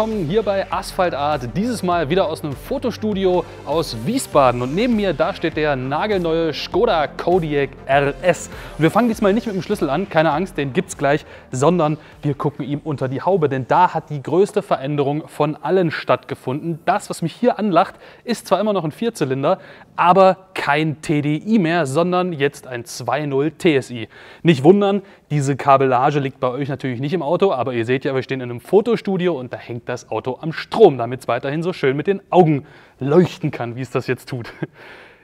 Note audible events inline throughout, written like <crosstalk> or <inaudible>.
willkommen hier bei Asphalt Art. Dieses Mal wieder aus einem Fotostudio aus Wiesbaden. Und neben mir, da steht der nagelneue Skoda Kodiak RS. Und wir fangen diesmal nicht mit dem Schlüssel an, keine Angst, den gibt's gleich, sondern wir gucken ihm unter die Haube. Denn da hat die größte Veränderung von allen stattgefunden. Das, was mich hier anlacht, ist zwar immer noch ein Vierzylinder, aber kein TDI mehr, sondern jetzt ein 2.0 TSI. Nicht wundern, diese Kabellage liegt bei euch natürlich nicht im Auto, aber ihr seht ja, wir stehen in einem Fotostudio und da hängt das Auto am Strom, damit es weiterhin so schön mit den Augen leuchten kann, wie es das jetzt tut.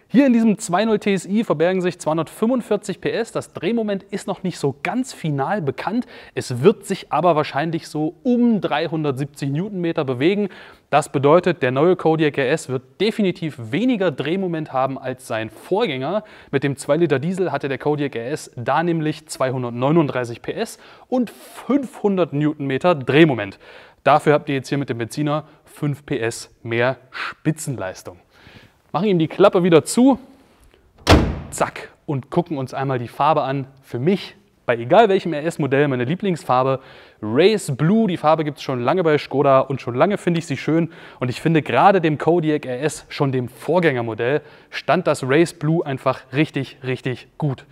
Hier in diesem 2.0 TSI verbergen sich 245 PS. Das Drehmoment ist noch nicht so ganz final bekannt. Es wird sich aber wahrscheinlich so um 370 Newtonmeter bewegen. Das bedeutet, der neue Kodiak RS wird definitiv weniger Drehmoment haben als sein Vorgänger. Mit dem 2 Liter Diesel hatte der Kodiak RS da nämlich 239 PS und 500 Newtonmeter Drehmoment. Dafür habt ihr jetzt hier mit dem Benziner 5 PS mehr Spitzenleistung. Machen ihm die Klappe wieder zu, zack, und gucken uns einmal die Farbe an. Für mich bei egal welchem RS-Modell meine Lieblingsfarbe. Race Blue, die Farbe gibt es schon lange bei Skoda und schon lange finde ich sie schön. Und ich finde gerade dem Kodiak RS, schon dem Vorgängermodell, stand das Race Blue einfach richtig, richtig gut.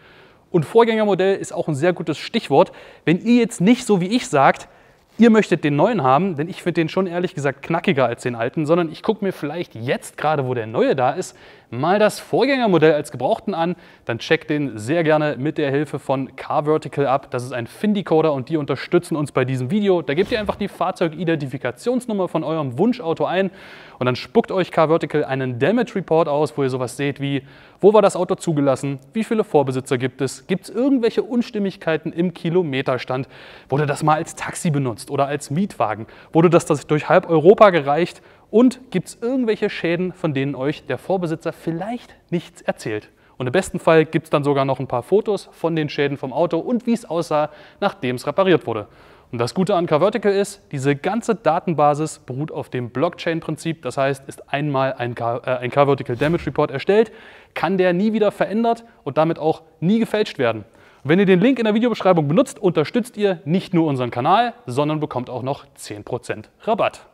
Und Vorgängermodell ist auch ein sehr gutes Stichwort. Wenn ihr jetzt nicht so wie ich sagt, ihr möchtet den neuen haben, denn ich finde den schon ehrlich gesagt knackiger als den alten, sondern ich gucke mir vielleicht jetzt gerade, wo der neue da ist, mal das Vorgängermodell als Gebrauchten an, dann checkt den sehr gerne mit der Hilfe von Car Vertical ab. Das ist ein Findecoder und die unterstützen uns bei diesem Video. Da gebt ihr einfach die Fahrzeugidentifikationsnummer von eurem Wunschauto ein und dann spuckt euch Car Vertical einen Damage Report aus, wo ihr sowas seht wie, wo war das Auto zugelassen, wie viele Vorbesitzer gibt es, gibt es irgendwelche Unstimmigkeiten im Kilometerstand, wurde das mal als Taxi benutzt oder als Mietwagen, wurde das durch halb Europa gereicht und gibt es irgendwelche Schäden, von denen euch der Vorbesitzer vielleicht nichts erzählt? Und im besten Fall gibt es dann sogar noch ein paar Fotos von den Schäden vom Auto und wie es aussah, nachdem es repariert wurde. Und das Gute an Carvertical ist, diese ganze Datenbasis beruht auf dem Blockchain-Prinzip. Das heißt, ist einmal ein, Car äh, ein Carvertical Damage Report erstellt, kann der nie wieder verändert und damit auch nie gefälscht werden. Wenn ihr den Link in der Videobeschreibung benutzt, unterstützt ihr nicht nur unseren Kanal, sondern bekommt auch noch 10% Rabatt.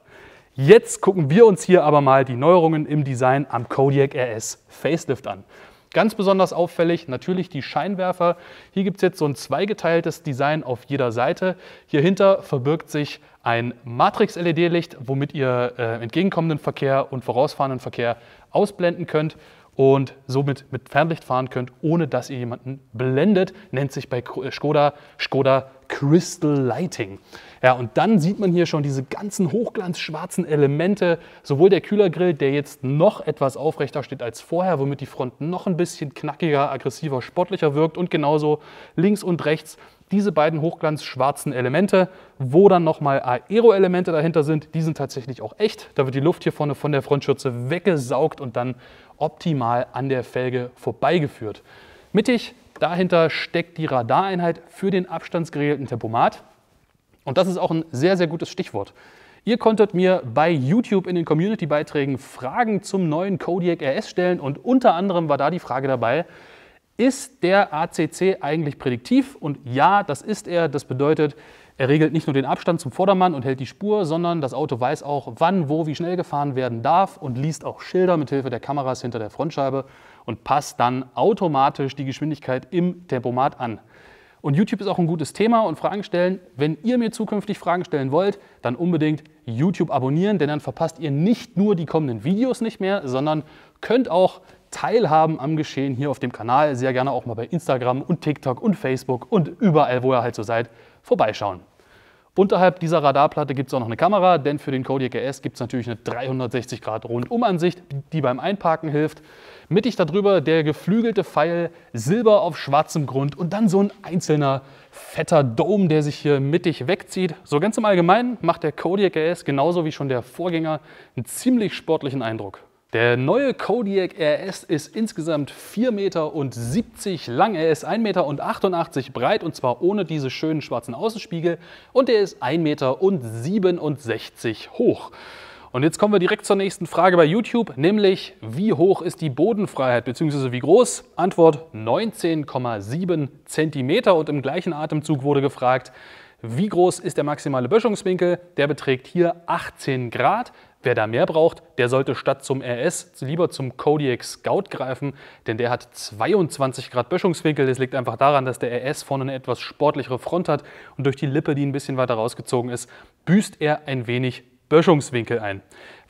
Jetzt gucken wir uns hier aber mal die Neuerungen im Design am Kodiak RS Facelift an. Ganz besonders auffällig natürlich die Scheinwerfer. Hier gibt es jetzt so ein zweigeteiltes Design auf jeder Seite. Hier hinter verbirgt sich ein Matrix-LED-Licht, womit ihr äh, entgegenkommenden Verkehr und vorausfahrenden Verkehr ausblenden könnt und somit mit Fernlicht fahren könnt, ohne dass ihr jemanden blendet. Nennt sich bei äh, Skoda Skoda Crystal Lighting. Ja, und dann sieht man hier schon diese ganzen hochglanzschwarzen Elemente, sowohl der Kühlergrill, der jetzt noch etwas aufrechter steht als vorher, womit die Front noch ein bisschen knackiger, aggressiver, sportlicher wirkt und genauso links und rechts diese beiden hochglanzschwarzen Elemente, wo dann nochmal Aero-Elemente dahinter sind, die sind tatsächlich auch echt. Da wird die Luft hier vorne von der Frontschürze weggesaugt und dann optimal an der Felge vorbeigeführt. Mittig dahinter steckt die Radareinheit für den abstandsgeregelten Tempomat. Und das ist auch ein sehr, sehr gutes Stichwort. Ihr konntet mir bei YouTube in den Community-Beiträgen Fragen zum neuen Kodiak RS stellen und unter anderem war da die Frage dabei, ist der ACC eigentlich prädiktiv? Und ja, das ist er. Das bedeutet, er regelt nicht nur den Abstand zum Vordermann und hält die Spur, sondern das Auto weiß auch, wann, wo, wie schnell gefahren werden darf und liest auch Schilder mit Hilfe der Kameras hinter der Frontscheibe und passt dann automatisch die Geschwindigkeit im Tempomat an. Und YouTube ist auch ein gutes Thema und Fragen stellen. Wenn ihr mir zukünftig Fragen stellen wollt, dann unbedingt YouTube abonnieren, denn dann verpasst ihr nicht nur die kommenden Videos nicht mehr, sondern könnt auch teilhaben am Geschehen hier auf dem Kanal. Sehr gerne auch mal bei Instagram und TikTok und Facebook und überall, wo ihr halt so seid, vorbeischauen. Unterhalb dieser Radarplatte gibt es auch noch eine Kamera, denn für den Kodiak RS gibt es natürlich eine 360 Grad Rundumansicht, die beim Einparken hilft. Mittig darüber der geflügelte Pfeil, silber auf schwarzem Grund und dann so ein einzelner fetter Dome, der sich hier mittig wegzieht. So ganz im Allgemeinen macht der Kodiak RS genauso wie schon der Vorgänger einen ziemlich sportlichen Eindruck. Der neue Kodiak RS ist insgesamt 4,70 Meter lang, er ist 1,88 Meter breit und zwar ohne diese schönen schwarzen Außenspiegel und er ist 1,67 Meter hoch. Und jetzt kommen wir direkt zur nächsten Frage bei YouTube, nämlich wie hoch ist die Bodenfreiheit bzw. wie groß? Antwort 19,7 Zentimeter und im gleichen Atemzug wurde gefragt, wie groß ist der maximale Böschungswinkel? Der beträgt hier 18 Grad. Wer da mehr braucht, der sollte statt zum RS lieber zum Kodiak Scout greifen, denn der hat 22 Grad Böschungswinkel. Das liegt einfach daran, dass der RS vorne eine etwas sportlichere Front hat und durch die Lippe, die ein bisschen weiter rausgezogen ist, büßt er ein wenig Böschungswinkel ein.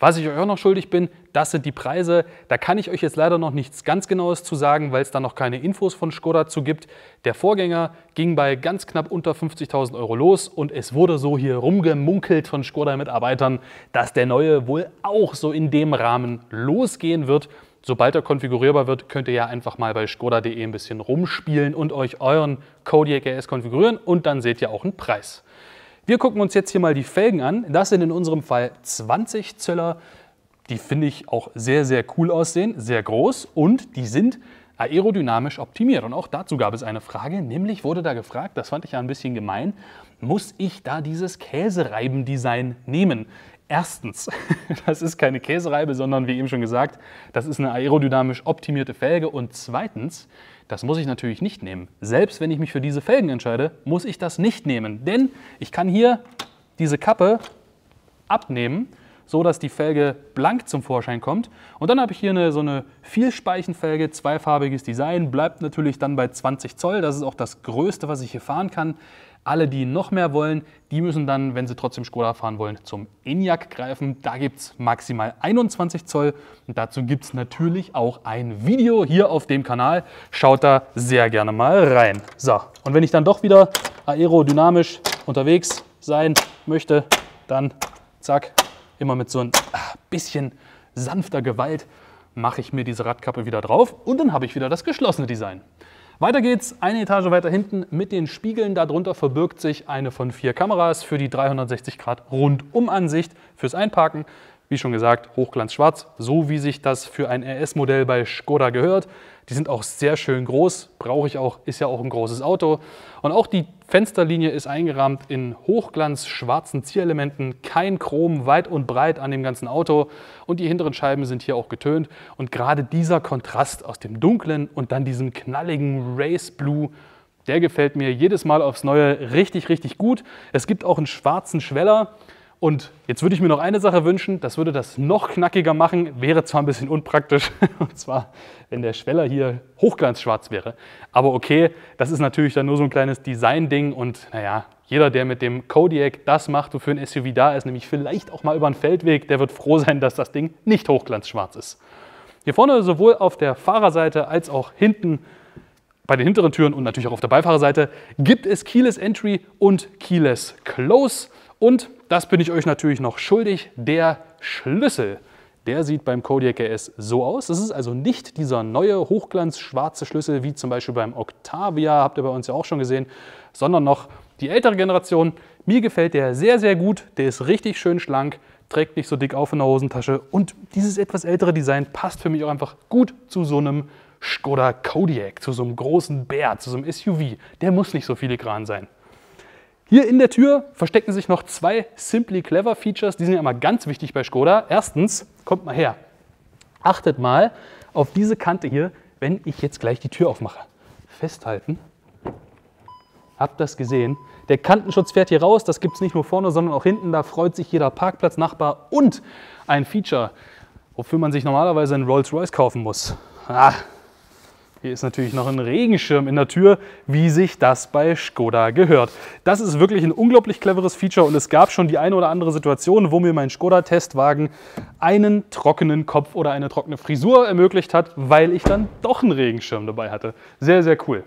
Was ich euch auch noch schuldig bin, das sind die Preise. Da kann ich euch jetzt leider noch nichts ganz genaues zu sagen, weil es da noch keine Infos von Skoda zu gibt. Der Vorgänger ging bei ganz knapp unter 50.000 Euro los und es wurde so hier rumgemunkelt von Skoda-Mitarbeitern, dass der neue wohl auch so in dem Rahmen losgehen wird. Sobald er konfigurierbar wird, könnt ihr ja einfach mal bei skoda.de ein bisschen rumspielen und euch euren Kodiaq RS konfigurieren und dann seht ihr auch einen Preis. Wir gucken uns jetzt hier mal die Felgen an. Das sind in unserem Fall 20 Zöller. Die finde ich auch sehr, sehr cool aussehen, sehr groß und die sind aerodynamisch optimiert. Und auch dazu gab es eine Frage, nämlich wurde da gefragt, das fand ich ja ein bisschen gemein, muss ich da dieses Käsereiben-Design nehmen? Erstens, <laughs> das ist keine Käsereibe, sondern wie eben schon gesagt, das ist eine aerodynamisch optimierte Felge. Und zweitens, das muss ich natürlich nicht nehmen. Selbst wenn ich mich für diese Felgen entscheide, muss ich das nicht nehmen, denn ich kann hier diese Kappe abnehmen, so dass die Felge blank zum Vorschein kommt. Und dann habe ich hier eine, so eine Vielspeichenfelge, zweifarbiges Design, bleibt natürlich dann bei 20 Zoll. Das ist auch das Größte, was ich hier fahren kann. Alle, die noch mehr wollen, die müssen dann, wenn sie trotzdem Skoda fahren wollen, zum ENIAC greifen. Da gibt es maximal 21 Zoll und dazu gibt es natürlich auch ein Video hier auf dem Kanal. Schaut da sehr gerne mal rein. So, und wenn ich dann doch wieder aerodynamisch unterwegs sein möchte, dann zack, immer mit so ein bisschen sanfter Gewalt mache ich mir diese Radkappe wieder drauf und dann habe ich wieder das geschlossene Design. Weiter geht's, eine Etage weiter hinten mit den Spiegeln. Darunter verbirgt sich eine von vier Kameras für die 360 Grad Rundumansicht fürs Einparken, wie schon gesagt, Hochglanzschwarz, so wie sich das für ein RS-Modell bei Skoda gehört. Die sind auch sehr schön groß, brauche ich auch, ist ja auch ein großes Auto. Und auch die Fensterlinie ist eingerahmt in hochglanzschwarzen Zierelementen, kein Chrom weit und breit an dem ganzen Auto. Und die hinteren Scheiben sind hier auch getönt. Und gerade dieser Kontrast aus dem dunklen und dann diesem knalligen Race Blue der gefällt mir jedes Mal aufs Neue richtig, richtig gut. Es gibt auch einen schwarzen Schweller, und jetzt würde ich mir noch eine Sache wünschen, das würde das noch knackiger machen, wäre zwar ein bisschen unpraktisch, <laughs> und zwar, wenn der Schweller hier hochglanzschwarz wäre. Aber okay, das ist natürlich dann nur so ein kleines Design-Ding und naja, jeder, der mit dem Kodiak das macht, wofür ein SUV da ist, nämlich vielleicht auch mal über einen Feldweg, der wird froh sein, dass das Ding nicht hochglanzschwarz ist. Hier vorne sowohl auf der Fahrerseite als auch hinten bei den hinteren Türen und natürlich auch auf der Beifahrerseite gibt es Keyless Entry und Keyless Close. Und das bin ich euch natürlich noch schuldig, der Schlüssel. Der sieht beim Kodiak RS so aus. Das ist also nicht dieser neue hochglanzschwarze Schlüssel, wie zum Beispiel beim Octavia, habt ihr bei uns ja auch schon gesehen, sondern noch die ältere Generation. Mir gefällt der sehr, sehr gut. Der ist richtig schön schlank, trägt nicht so dick auf in der Hosentasche. Und dieses etwas ältere Design passt für mich auch einfach gut zu so einem Skoda Kodiak, zu so einem großen Bär, zu so einem SUV. Der muss nicht so filigran sein. Hier in der Tür verstecken sich noch zwei Simply Clever Features, die sind ja immer ganz wichtig bei Skoda. Erstens, kommt mal her, achtet mal auf diese Kante hier, wenn ich jetzt gleich die Tür aufmache. Festhalten. Habt das gesehen? Der Kantenschutz fährt hier raus, das gibt es nicht nur vorne, sondern auch hinten. Da freut sich jeder Parkplatznachbar und ein Feature, wofür man sich normalerweise einen Rolls-Royce kaufen muss. Ah, hier ist natürlich noch ein Regenschirm in der Tür, wie sich das bei Skoda gehört. Das ist wirklich ein unglaublich cleveres Feature und es gab schon die eine oder andere Situation, wo mir mein Skoda-Testwagen einen trockenen Kopf oder eine trockene Frisur ermöglicht hat, weil ich dann doch einen Regenschirm dabei hatte. Sehr, sehr cool.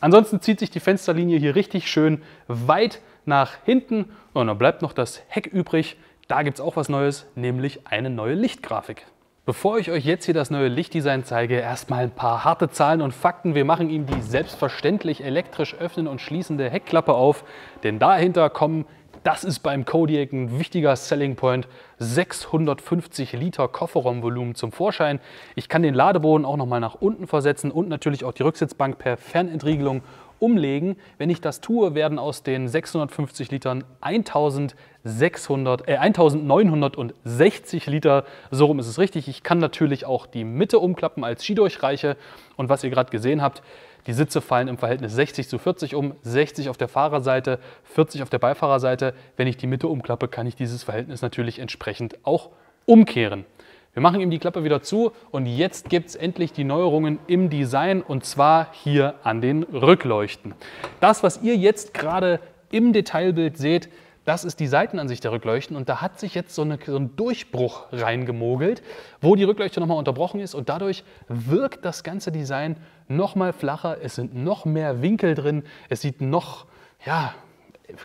Ansonsten zieht sich die Fensterlinie hier richtig schön weit nach hinten und dann bleibt noch das Heck übrig. Da gibt es auch was Neues, nämlich eine neue Lichtgrafik. Bevor ich euch jetzt hier das neue Lichtdesign zeige, erstmal ein paar harte Zahlen und Fakten. Wir machen ihm die selbstverständlich elektrisch öffnen und schließende Heckklappe auf, denn dahinter kommen, das ist beim Kodiak ein wichtiger Selling Point, 650 Liter Kofferraumvolumen zum Vorschein. Ich kann den Ladeboden auch nochmal nach unten versetzen und natürlich auch die Rücksitzbank per Fernentriegelung umlegen. Wenn ich das tue, werden aus den 650 Litern 1600, äh, 1960 Liter. So rum ist es richtig. Ich kann natürlich auch die Mitte umklappen als Skidurchreiche. Und was ihr gerade gesehen habt, die Sitze fallen im Verhältnis 60 zu 40 um, 60 auf der Fahrerseite, 40 auf der Beifahrerseite. Wenn ich die Mitte umklappe, kann ich dieses Verhältnis natürlich entsprechend auch umkehren. Wir machen ihm die Klappe wieder zu und jetzt gibt es endlich die Neuerungen im Design und zwar hier an den Rückleuchten. Das, was ihr jetzt gerade im Detailbild seht, das ist die Seitenansicht der Rückleuchten und da hat sich jetzt so, eine, so ein Durchbruch reingemogelt, wo die Rückleuchte nochmal unterbrochen ist und dadurch wirkt das ganze Design nochmal flacher, es sind noch mehr Winkel drin, es sieht noch ja,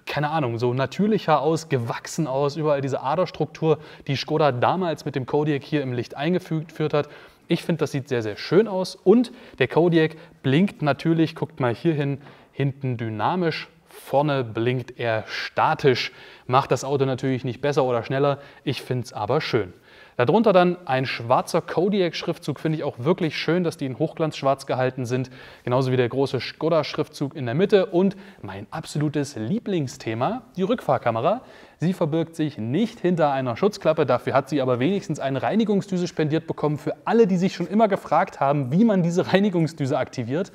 keine Ahnung, so natürlicher aus, gewachsen aus, überall diese Aderstruktur, die Skoda damals mit dem Kodiak hier im Licht eingefügt hat. Ich finde, das sieht sehr, sehr schön aus und der Kodiak blinkt natürlich, guckt mal hier hin, hinten dynamisch, vorne blinkt er statisch. Macht das Auto natürlich nicht besser oder schneller, ich finde es aber schön. Darunter dann ein schwarzer Kodiak-Schriftzug, finde ich auch wirklich schön, dass die in Hochglanzschwarz gehalten sind, genauso wie der große Skoda-Schriftzug in der Mitte und mein absolutes Lieblingsthema, die Rückfahrkamera. Sie verbirgt sich nicht hinter einer Schutzklappe, dafür hat sie aber wenigstens eine Reinigungsdüse spendiert bekommen für alle, die sich schon immer gefragt haben, wie man diese Reinigungsdüse aktiviert.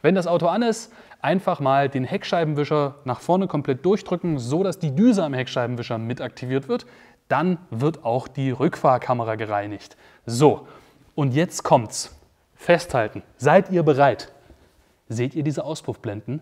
Wenn das Auto an ist, einfach mal den Heckscheibenwischer nach vorne komplett durchdrücken, so dass die Düse am Heckscheibenwischer mit aktiviert wird. Dann wird auch die Rückfahrkamera gereinigt. So, und jetzt kommt's. Festhalten. Seid ihr bereit? Seht ihr diese Auspuffblenden?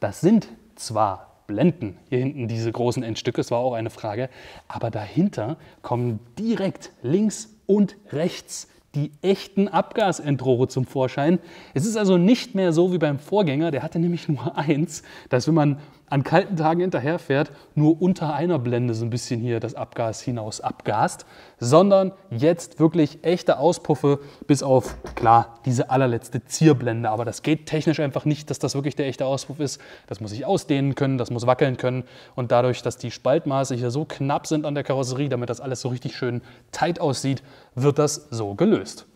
Das sind zwar Blenden, hier hinten diese großen Endstücke, das war auch eine Frage, aber dahinter kommen direkt links und rechts die echten Abgasendrohre zum Vorschein. Es ist also nicht mehr so wie beim Vorgänger, der hatte nämlich nur eins, dass wenn man an kalten Tagen hinterherfährt, nur unter einer Blende so ein bisschen hier das Abgas hinaus abgast, sondern jetzt wirklich echte Auspuffe, bis auf, klar, diese allerletzte Zierblende. Aber das geht technisch einfach nicht, dass das wirklich der echte Auspuff ist. Das muss sich ausdehnen können, das muss wackeln können. Und dadurch, dass die Spaltmaße hier so knapp sind an der Karosserie, damit das alles so richtig schön tight aussieht, wird das so gelöst.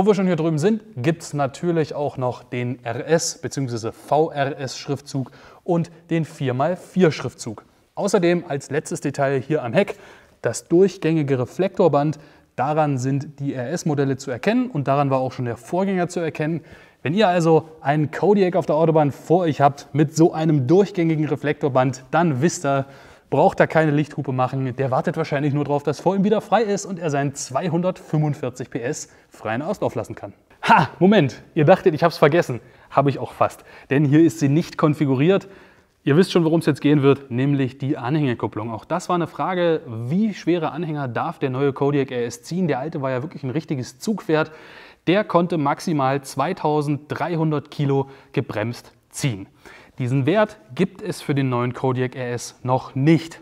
Wo wir schon hier drüben sind, gibt es natürlich auch noch den RS bzw. VRS-Schriftzug und den 4x4-Schriftzug. Außerdem als letztes Detail hier am Heck das durchgängige Reflektorband. Daran sind die RS-Modelle zu erkennen und daran war auch schon der Vorgänger zu erkennen. Wenn ihr also einen Kodiak auf der Autobahn vor euch habt mit so einem durchgängigen Reflektorband, dann wisst ihr, braucht da keine Lichthupe machen. Der wartet wahrscheinlich nur darauf, dass vor ihm wieder frei ist und er seinen 245 PS freien Auslauf lassen kann. Ha, Moment, ihr dachtet, ich habe es vergessen. Habe ich auch fast, denn hier ist sie nicht konfiguriert. Ihr wisst schon, worum es jetzt gehen wird, nämlich die Anhängerkupplung. Auch das war eine Frage, wie schwere Anhänger darf der neue Kodiak RS ziehen? Der alte war ja wirklich ein richtiges Zugpferd. Der konnte maximal 2300 Kilo gebremst ziehen. Diesen Wert gibt es für den neuen Kodiak RS noch nicht.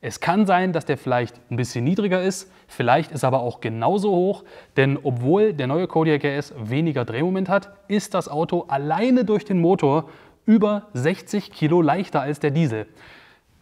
Es kann sein, dass der vielleicht ein bisschen niedriger ist, vielleicht ist aber auch genauso hoch, denn obwohl der neue Kodiak RS weniger Drehmoment hat, ist das Auto alleine durch den Motor über 60 Kilo leichter als der Diesel.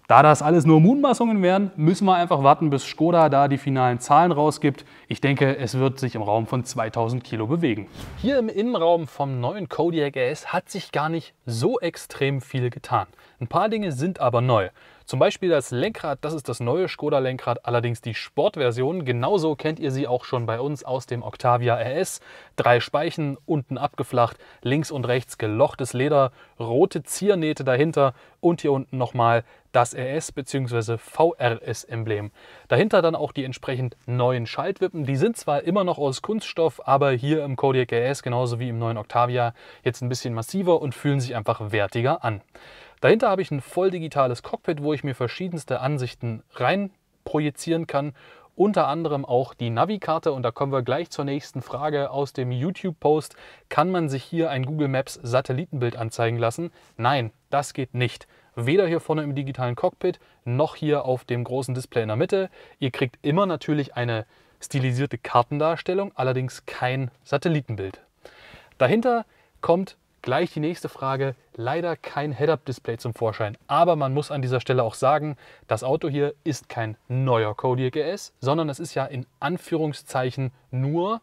Da das alles nur Mutmaßungen wären, müssen wir einfach warten, bis Skoda da die finalen Zahlen rausgibt. Ich denke, es wird sich im Raum von 2000 Kilo bewegen. Hier im Innenraum vom neuen Kodiak RS hat sich gar nicht so extrem viel getan. Ein paar Dinge sind aber neu. Zum Beispiel das Lenkrad, das ist das neue Skoda-Lenkrad, allerdings die Sportversion. Genauso kennt ihr sie auch schon bei uns aus dem Octavia RS. Drei Speichen, unten abgeflacht, links und rechts gelochtes Leder, rote Ziernähte dahinter und hier unten nochmal das RS bzw. VRS-Emblem. Dahinter dann auch die entsprechend neuen Schaltwippen. Die sind zwar immer noch aus Kunststoff, aber hier im Kodiak RS genauso wie im neuen Octavia jetzt ein bisschen massiver und fühlen sich einfach wertiger an. Dahinter habe ich ein voll digitales Cockpit, wo ich mir verschiedenste Ansichten rein projizieren kann, unter anderem auch die Navi-Karte und da kommen wir gleich zur nächsten Frage aus dem YouTube-Post. Kann man sich hier ein Google Maps Satellitenbild anzeigen lassen? Nein, das geht nicht. Weder hier vorne im digitalen Cockpit noch hier auf dem großen Display in der Mitte. Ihr kriegt immer natürlich eine stilisierte Kartendarstellung, allerdings kein Satellitenbild. Dahinter kommt Gleich die nächste Frage. Leider kein Head-Up-Display zum Vorschein. Aber man muss an dieser Stelle auch sagen, das Auto hier ist kein neuer Kodiak RS, sondern es ist ja in Anführungszeichen nur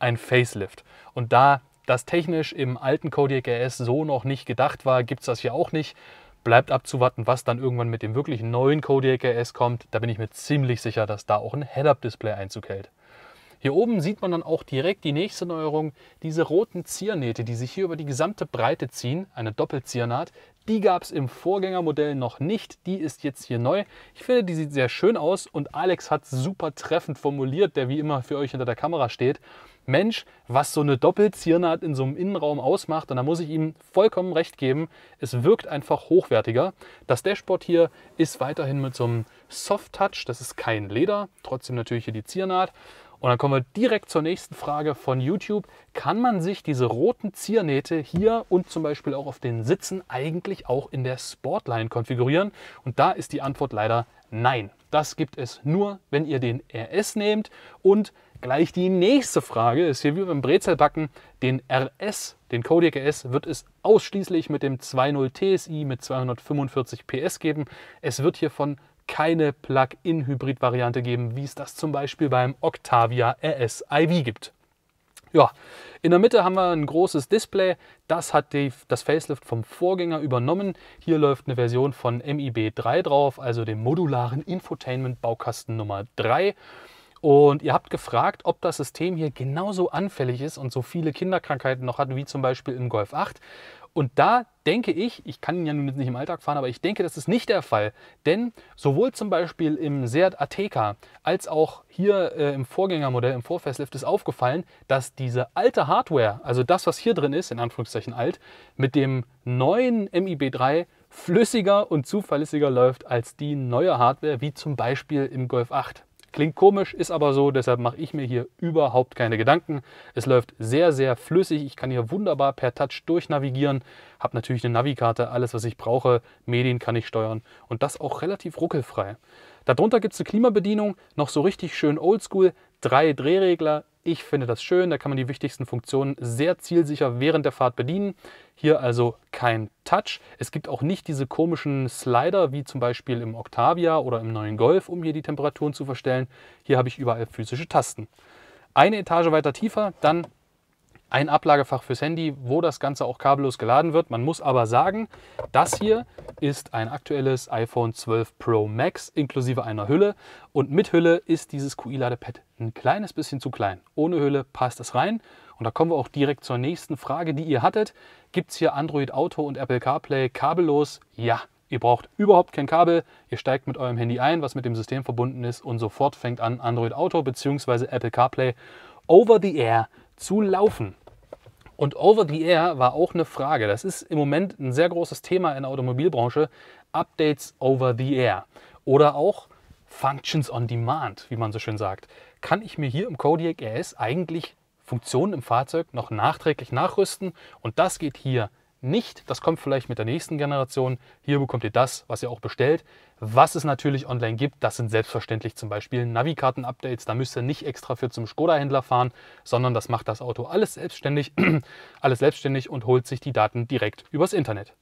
ein Facelift. Und da das technisch im alten Kodiak RS so noch nicht gedacht war, gibt es das hier auch nicht. Bleibt abzuwarten, was dann irgendwann mit dem wirklich neuen Kodiak RS kommt. Da bin ich mir ziemlich sicher, dass da auch ein Head-Up-Display Einzug hält. Hier oben sieht man dann auch direkt die nächste Neuerung, diese roten Ziernähte, die sich hier über die gesamte Breite ziehen, eine Doppelziernaht. Die gab es im Vorgängermodell noch nicht, die ist jetzt hier neu. Ich finde, die sieht sehr schön aus und Alex hat super treffend formuliert, der wie immer für euch hinter der Kamera steht. Mensch, was so eine Doppelziernaht in so einem Innenraum ausmacht, und da muss ich ihm vollkommen recht geben, es wirkt einfach hochwertiger. Das Dashboard hier ist weiterhin mit so einem Soft-Touch, das ist kein Leder, trotzdem natürlich hier die Ziernaht. Und dann kommen wir direkt zur nächsten Frage von YouTube. Kann man sich diese roten Ziernähte hier und zum Beispiel auch auf den Sitzen eigentlich auch in der Sportline konfigurieren? Und da ist die Antwort leider nein. Das gibt es nur, wenn ihr den RS nehmt und Gleich die nächste Frage ist hier wie beim Brezelbacken. Den RS, den Kodiak RS, wird es ausschließlich mit dem 2.0 TSI mit 245 PS geben. Es wird hier von keine Plug-in-Hybrid-Variante geben, wie es das zum Beispiel beim Octavia RS IV gibt. Ja, in der Mitte haben wir ein großes Display. Das hat die, das Facelift vom Vorgänger übernommen. Hier läuft eine Version von MIB3 drauf, also dem modularen Infotainment-Baukasten Nummer 3. Und ihr habt gefragt, ob das System hier genauso anfällig ist und so viele Kinderkrankheiten noch hat, wie zum Beispiel im Golf 8. Und da denke ich, ich kann ihn ja nun nicht im Alltag fahren, aber ich denke, das ist nicht der Fall. Denn sowohl zum Beispiel im Seat Ateca als auch hier äh, im Vorgängermodell, im Vorfacelift ist aufgefallen, dass diese alte Hardware, also das, was hier drin ist, in Anführungszeichen alt, mit dem neuen MIB3 flüssiger und zuverlässiger läuft als die neue Hardware, wie zum Beispiel im Golf 8. Klingt komisch, ist aber so, deshalb mache ich mir hier überhaupt keine Gedanken. Es läuft sehr, sehr flüssig. Ich kann hier wunderbar per Touch durchnavigieren, habe natürlich eine Navikarte, alles was ich brauche, Medien kann ich steuern und das auch relativ ruckelfrei. Darunter gibt es eine Klimabedienung, noch so richtig schön oldschool, drei Drehregler, ich finde das schön, da kann man die wichtigsten Funktionen sehr zielsicher während der Fahrt bedienen. Hier also kein Touch. Es gibt auch nicht diese komischen Slider wie zum Beispiel im Octavia oder im neuen Golf, um hier die Temperaturen zu verstellen. Hier habe ich überall physische Tasten. Eine Etage weiter tiefer, dann ein Ablagefach fürs Handy, wo das Ganze auch kabellos geladen wird. Man muss aber sagen, das hier ist ein aktuelles iPhone 12 Pro Max inklusive einer Hülle und mit Hülle ist dieses QI-Ladepad ein kleines bisschen zu klein. Ohne Hülle passt es rein und da kommen wir auch direkt zur nächsten Frage, die ihr hattet. Gibt es hier Android Auto und Apple CarPlay kabellos? Ja, Ihr braucht überhaupt kein Kabel, ihr steigt mit eurem Handy ein, was mit dem System verbunden ist und sofort fängt an, Android Auto bzw. Apple CarPlay over the air zu laufen. Und Over the Air war auch eine Frage. Das ist im Moment ein sehr großes Thema in der Automobilbranche. Updates over the air oder auch Functions on Demand, wie man so schön sagt. Kann ich mir hier im Kodiak RS eigentlich Funktionen im Fahrzeug noch nachträglich nachrüsten? Und das geht hier nicht. Das kommt vielleicht mit der nächsten Generation. Hier bekommt ihr das, was ihr auch bestellt. Was es natürlich online gibt, das sind selbstverständlich zum Beispiel Navikarten-Updates. Da müsst ihr nicht extra für zum Skoda-Händler fahren, sondern das macht das Auto alles selbstständig, <clears throat> alles selbstständig und holt sich die Daten direkt übers Internet.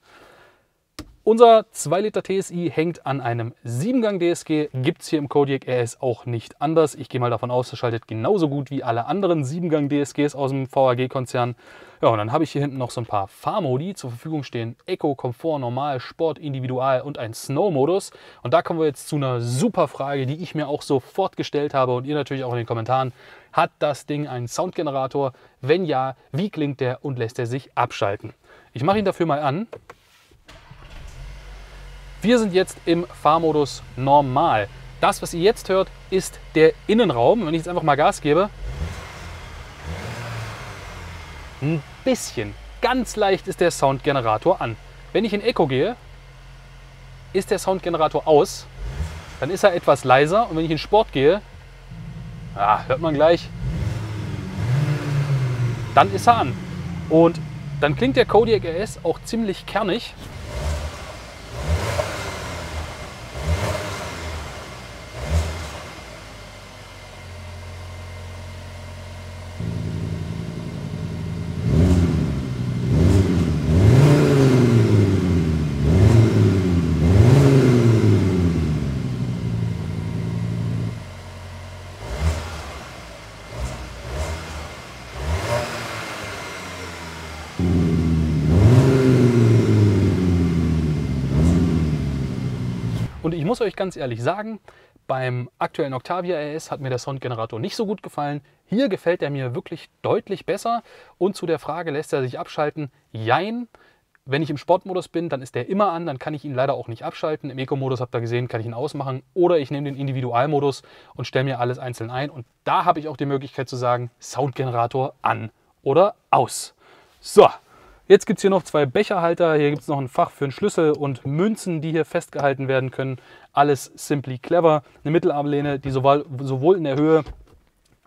Unser 2 Liter TSI hängt an einem 7-Gang DSG, gibt es hier im Kodiak, er ist auch nicht anders. Ich gehe mal davon aus, das schaltet genauso gut wie alle anderen 7-Gang DSGs aus dem VAG-Konzern. Ja, und dann habe ich hier hinten noch so ein paar Fahrmodi zur Verfügung stehen. Eco, Komfort, Normal, Sport, Individual und ein Snow-Modus. Und da kommen wir jetzt zu einer super Frage, die ich mir auch sofort gestellt habe und ihr natürlich auch in den Kommentaren. Hat das Ding einen Soundgenerator? Wenn ja, wie klingt der und lässt er sich abschalten? Ich mache ihn dafür mal an. Wir sind jetzt im Fahrmodus normal. Das, was ihr jetzt hört, ist der Innenraum. Wenn ich jetzt einfach mal Gas gebe, ein bisschen, ganz leicht ist der Soundgenerator an. Wenn ich in Echo gehe, ist der Soundgenerator aus, dann ist er etwas leiser und wenn ich in Sport gehe, ja, ah, hört man gleich, dann ist er an. Und dann klingt der Kodiak RS auch ziemlich kernig. muss euch ganz ehrlich sagen, beim aktuellen Octavia RS hat mir der Soundgenerator nicht so gut gefallen. Hier gefällt er mir wirklich deutlich besser. Und zu der Frage, lässt er sich abschalten? Jein. Wenn ich im Sportmodus bin, dann ist der immer an, dann kann ich ihn leider auch nicht abschalten. Im Eco-Modus, habt ihr gesehen, kann ich ihn ausmachen. Oder ich nehme den Individualmodus und stelle mir alles einzeln ein. Und da habe ich auch die Möglichkeit zu sagen, Soundgenerator an oder aus. So, Jetzt gibt es hier noch zwei Becherhalter, hier gibt es noch ein Fach für einen Schlüssel und Münzen, die hier festgehalten werden können. Alles simply clever. Eine Mittelarmlehne, die sowohl, in der Höhe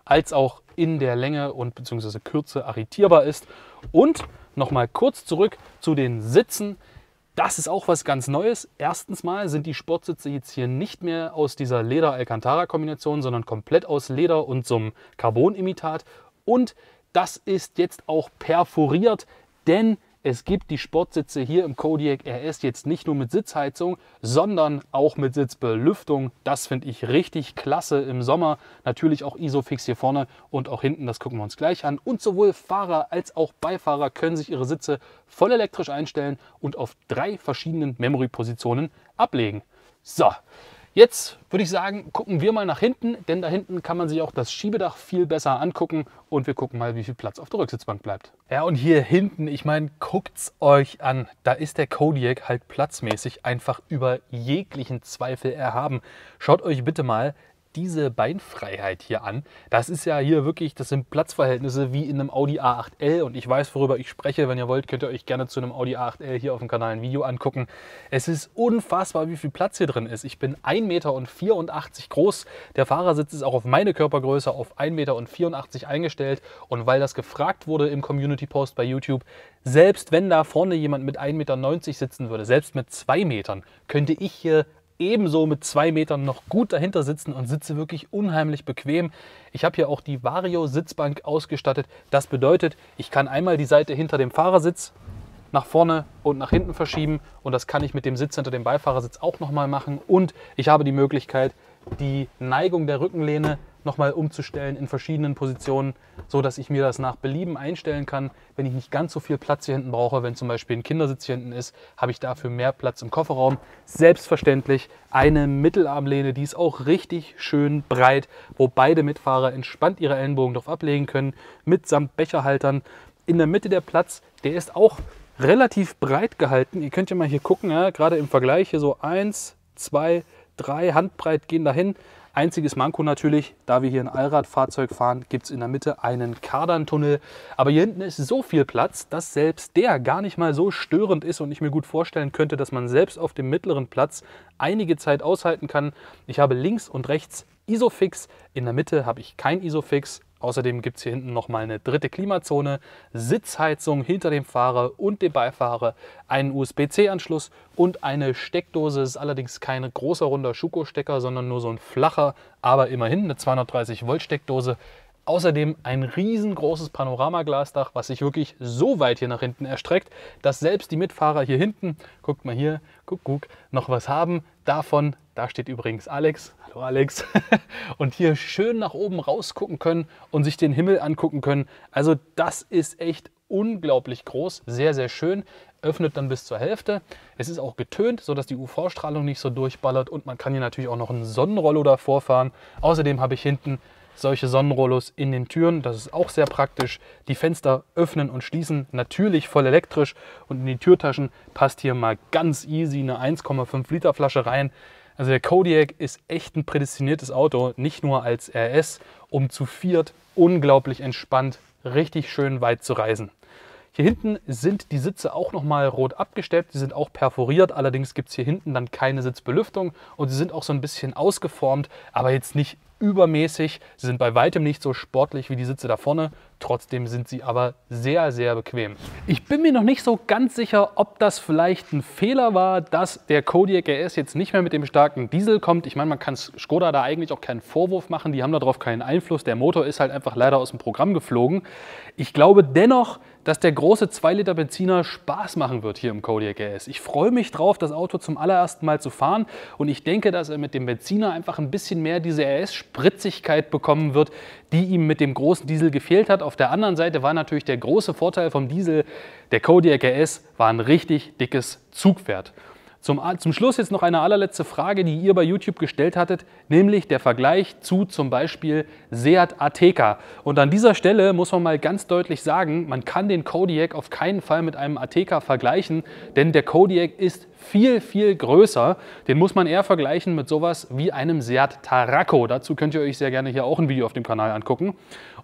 als auch in der Länge und bzw. Kürze arretierbar ist. Und nochmal kurz zurück zu den Sitzen. Das ist auch was ganz Neues. Erstens mal sind die Sportsitze jetzt hier nicht mehr aus dieser Leder-Alcantara-Kombination, sondern komplett aus Leder und so einem Carbon-Imitat. Und das ist jetzt auch perforiert denn es gibt die Sportsitze hier im Kodiak RS jetzt nicht nur mit Sitzheizung, sondern auch mit Sitzbelüftung. Das finde ich richtig klasse im Sommer. Natürlich auch Isofix hier vorne und auch hinten, das gucken wir uns gleich an. Und sowohl Fahrer als auch Beifahrer können sich ihre Sitze voll elektrisch einstellen und auf drei verschiedenen Memory-Positionen ablegen. So, Jetzt würde ich sagen, gucken wir mal nach hinten, denn da hinten kann man sich auch das Schiebedach viel besser angucken und wir gucken mal, wie viel Platz auf der Rücksitzbank bleibt. Ja, und hier hinten, ich meine, guckt's euch an. Da ist der Kodiak halt platzmäßig einfach über jeglichen Zweifel erhaben. Schaut euch bitte mal diese Beinfreiheit hier an. Das ist ja hier wirklich, das sind Platzverhältnisse wie in einem Audi A8L und ich weiß, worüber ich spreche. Wenn ihr wollt, könnt ihr euch gerne zu einem Audi A8L hier auf dem Kanal ein Video angucken. Es ist unfassbar, wie viel Platz hier drin ist. Ich bin 1,84 Meter groß. Der Fahrersitz ist auch auf meine Körpergröße auf 1,84 Meter eingestellt und weil das gefragt wurde im Community-Post bei YouTube, selbst wenn da vorne jemand mit 1,90 Meter sitzen würde, selbst mit 2 Metern, könnte ich hier ebenso mit zwei Metern noch gut dahinter sitzen und sitze wirklich unheimlich bequem. Ich habe hier auch die Vario Sitzbank ausgestattet. Das bedeutet, ich kann einmal die Seite hinter dem Fahrersitz nach vorne und nach hinten verschieben und das kann ich mit dem Sitz hinter dem Beifahrersitz auch nochmal machen und ich habe die Möglichkeit, die Neigung der Rückenlehne nochmal umzustellen in verschiedenen Positionen, so dass ich mir das nach Belieben einstellen kann. Wenn ich nicht ganz so viel Platz hier hinten brauche, wenn zum Beispiel ein Kindersitz hier hinten ist, habe ich dafür mehr Platz im Kofferraum. Selbstverständlich eine Mittelarmlehne, die ist auch richtig schön breit, wo beide Mitfahrer entspannt ihre Ellenbogen drauf ablegen können, mitsamt Becherhaltern. In der Mitte der Platz, der ist auch relativ breit gehalten. Ihr könnt ja mal hier gucken, ja, gerade im Vergleich hier so eins, zwei, drei Handbreit gehen dahin. Einziges Manko natürlich, da wir hier ein Allradfahrzeug fahren, gibt es in der Mitte einen Kardantunnel. Aber hier hinten ist so viel Platz, dass selbst der gar nicht mal so störend ist und ich mir gut vorstellen könnte, dass man selbst auf dem mittleren Platz einige Zeit aushalten kann. Ich habe links und rechts Isofix, in der Mitte habe ich kein Isofix, Außerdem gibt es hier hinten nochmal eine dritte Klimazone, Sitzheizung hinter dem Fahrer und dem Beifahrer, einen USB-C-Anschluss und eine Steckdose. Es ist allerdings kein großer runder Schuko-Stecker, sondern nur so ein flacher, aber immerhin eine 230-Volt-Steckdose. Außerdem ein riesengroßes Panoramaglasdach, was sich wirklich so weit hier nach hinten erstreckt, dass selbst die Mitfahrer hier hinten, guckt mal hier, guck, guck, noch was haben. Davon da steht übrigens Alex. Hallo Alex. <laughs> und hier schön nach oben rausgucken können und sich den Himmel angucken können. Also das ist echt unglaublich groß, sehr, sehr schön, öffnet dann bis zur Hälfte. Es ist auch getönt, sodass die UV-Strahlung nicht so durchballert und man kann hier natürlich auch noch einen Sonnenrollo davor fahren. Außerdem habe ich hinten solche Sonnenrollos in den Türen, das ist auch sehr praktisch. Die Fenster öffnen und schließen natürlich voll elektrisch und in die Türtaschen passt hier mal ganz easy eine 1,5 Liter Flasche rein. Also der Kodiak ist echt ein prädestiniertes Auto, nicht nur als RS, um zu viert unglaublich entspannt richtig schön weit zu reisen. Hier hinten sind die Sitze auch nochmal rot abgesteppt, die sind auch perforiert, allerdings gibt es hier hinten dann keine Sitzbelüftung und sie sind auch so ein bisschen ausgeformt, aber jetzt nicht übermäßig. Sie sind bei weitem nicht so sportlich wie die Sitze da vorne. Trotzdem sind sie aber sehr, sehr bequem. Ich bin mir noch nicht so ganz sicher, ob das vielleicht ein Fehler war, dass der Kodiak RS jetzt nicht mehr mit dem starken Diesel kommt. Ich meine, man kann Skoda da eigentlich auch keinen Vorwurf machen. Die haben darauf keinen Einfluss. Der Motor ist halt einfach leider aus dem Programm geflogen. Ich glaube dennoch, dass der große 2-Liter Benziner Spaß machen wird hier im Kodiak RS. Ich freue mich drauf, das Auto zum allerersten Mal zu fahren und ich denke, dass er mit dem Benziner einfach ein bisschen mehr diese RS-Spritzigkeit bekommen wird, die ihm mit dem großen Diesel gefehlt hat. Auf der anderen Seite war natürlich der große Vorteil vom Diesel, der Kodiak RS war ein richtig dickes Zugpferd. Zum, zum Schluss jetzt noch eine allerletzte Frage, die ihr bei YouTube gestellt hattet, nämlich der Vergleich zu zum Beispiel Seat Ateca. Und an dieser Stelle muss man mal ganz deutlich sagen, man kann den Kodiak auf keinen Fall mit einem Ateca vergleichen, denn der Kodiak ist viel, viel größer. Den muss man eher vergleichen mit sowas wie einem Seat Tarraco. Dazu könnt ihr euch sehr gerne hier auch ein Video auf dem Kanal angucken.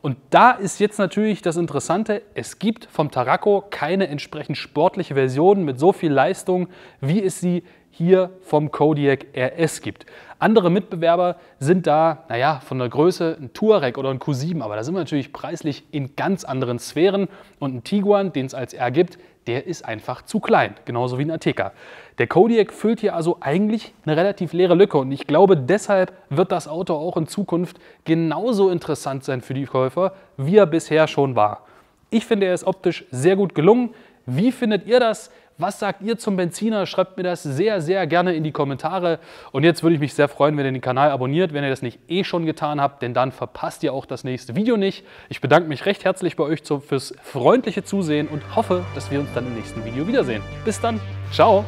Und da ist jetzt natürlich das Interessante, es gibt vom Tarraco keine entsprechend sportliche Version mit so viel Leistung, wie es sie hier vom Kodiak RS gibt. Andere Mitbewerber sind da, naja, von der Größe ein Touareg oder ein Q7, aber da sind wir natürlich preislich in ganz anderen Sphären und ein Tiguan, den es als R gibt, der ist einfach zu klein, genauso wie ein Ateca. Der Kodiak füllt hier also eigentlich eine relativ leere Lücke und ich glaube, deshalb wird das Auto auch in Zukunft genauso interessant sein für die Käufer, wie er bisher schon war. Ich finde, er ist optisch sehr gut gelungen. Wie findet ihr das? Was sagt ihr zum Benziner? Schreibt mir das sehr, sehr gerne in die Kommentare. Und jetzt würde ich mich sehr freuen, wenn ihr den Kanal abonniert, wenn ihr das nicht eh schon getan habt, denn dann verpasst ihr auch das nächste Video nicht. Ich bedanke mich recht herzlich bei euch fürs freundliche Zusehen und hoffe, dass wir uns dann im nächsten Video wiedersehen. Bis dann, ciao!